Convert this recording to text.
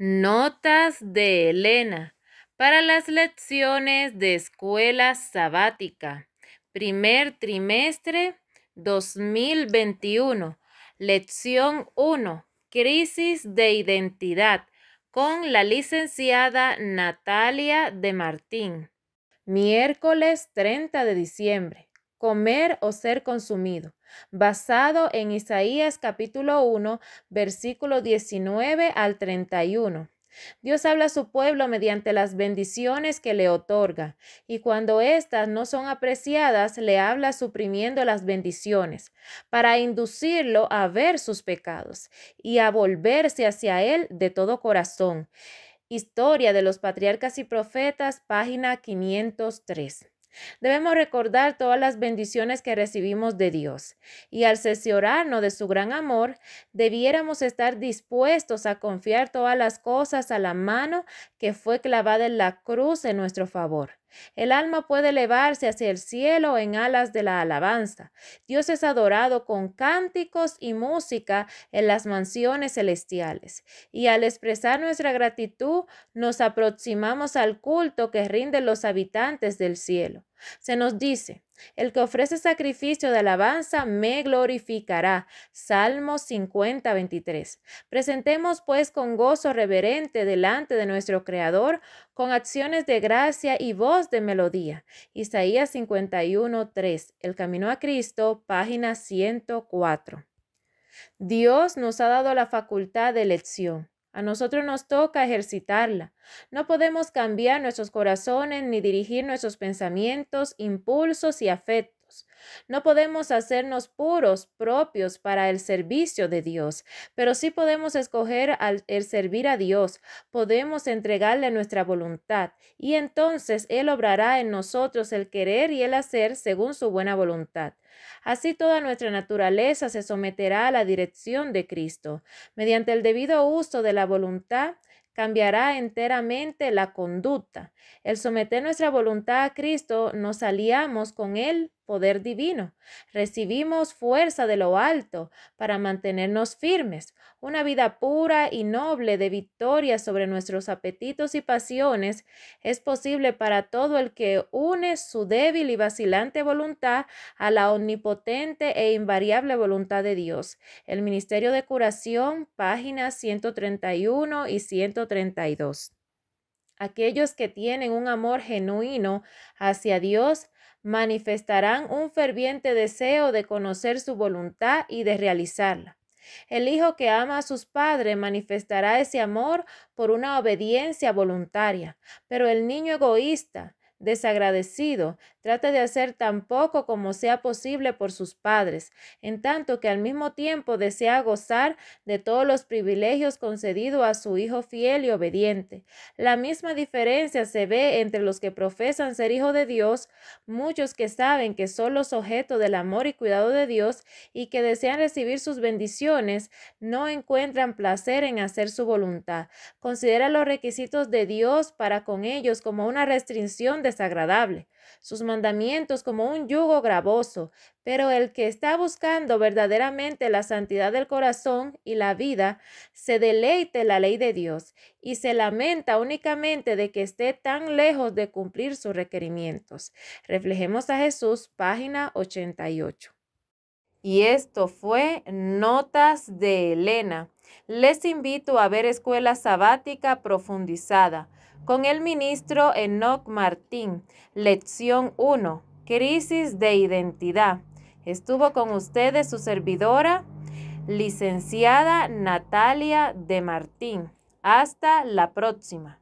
Notas de Elena para las lecciones de escuela sabática, primer trimestre 2021, lección 1, crisis de identidad con la licenciada Natalia de Martín, miércoles 30 de diciembre comer o ser consumido, basado en Isaías capítulo 1, versículo 19 al 31. Dios habla a su pueblo mediante las bendiciones que le otorga, y cuando éstas no son apreciadas, le habla suprimiendo las bendiciones, para inducirlo a ver sus pecados y a volverse hacia Él de todo corazón. Historia de los Patriarcas y Profetas, página 503. Debemos recordar todas las bendiciones que recibimos de Dios y al cesiorarnos de su gran amor, debiéramos estar dispuestos a confiar todas las cosas a la mano que fue clavada en la cruz en nuestro favor. El alma puede elevarse hacia el cielo en alas de la alabanza. Dios es adorado con cánticos y música en las mansiones celestiales. Y al expresar nuestra gratitud, nos aproximamos al culto que rinden los habitantes del cielo. Se nos dice, el que ofrece sacrificio de alabanza me glorificará. Salmo 50, 23. Presentemos pues con gozo reverente delante de nuestro Creador, con acciones de gracia y voz de melodía. Isaías 51, 3. El camino a Cristo, página 104. Dios nos ha dado la facultad de elección. A nosotros nos toca ejercitarla. No podemos cambiar nuestros corazones ni dirigir nuestros pensamientos, impulsos y afectos no podemos hacernos puros propios para el servicio de Dios, pero sí podemos escoger el servir a Dios, podemos entregarle nuestra voluntad y entonces Él obrará en nosotros el querer y el hacer según su buena voluntad. Así toda nuestra naturaleza se someterá a la dirección de Cristo. Mediante el debido uso de la voluntad, cambiará enteramente la conducta. El someter nuestra voluntad a Cristo, nos aliamos con Él poder divino. Recibimos fuerza de lo alto para mantenernos firmes, una vida pura y noble de victoria sobre nuestros apetitos y pasiones es posible para todo el que une su débil y vacilante voluntad a la omnipotente e invariable voluntad de Dios. El Ministerio de Curación, páginas 131 y 132. Aquellos que tienen un amor genuino hacia Dios manifestarán un ferviente deseo de conocer su voluntad y de realizarla. El hijo que ama a sus padres manifestará ese amor por una obediencia voluntaria, pero el niño egoísta, desagradecido, Trata de hacer tan poco como sea posible por sus padres, en tanto que al mismo tiempo desea gozar de todos los privilegios concedidos a su hijo fiel y obediente. La misma diferencia se ve entre los que profesan ser hijo de Dios, muchos que saben que son los objetos del amor y cuidado de Dios y que desean recibir sus bendiciones, no encuentran placer en hacer su voluntad. Considera los requisitos de Dios para con ellos como una restricción de desagradable, sus mandamientos como un yugo gravoso, pero el que está buscando verdaderamente la santidad del corazón y la vida, se deleite la ley de Dios y se lamenta únicamente de que esté tan lejos de cumplir sus requerimientos. Reflejemos a Jesús, página 88. Y esto fue Notas de Elena. Les invito a ver Escuela Sabática Profundizada con el ministro Enoch Martín, lección 1, Crisis de Identidad. Estuvo con ustedes su servidora, licenciada Natalia de Martín. Hasta la próxima.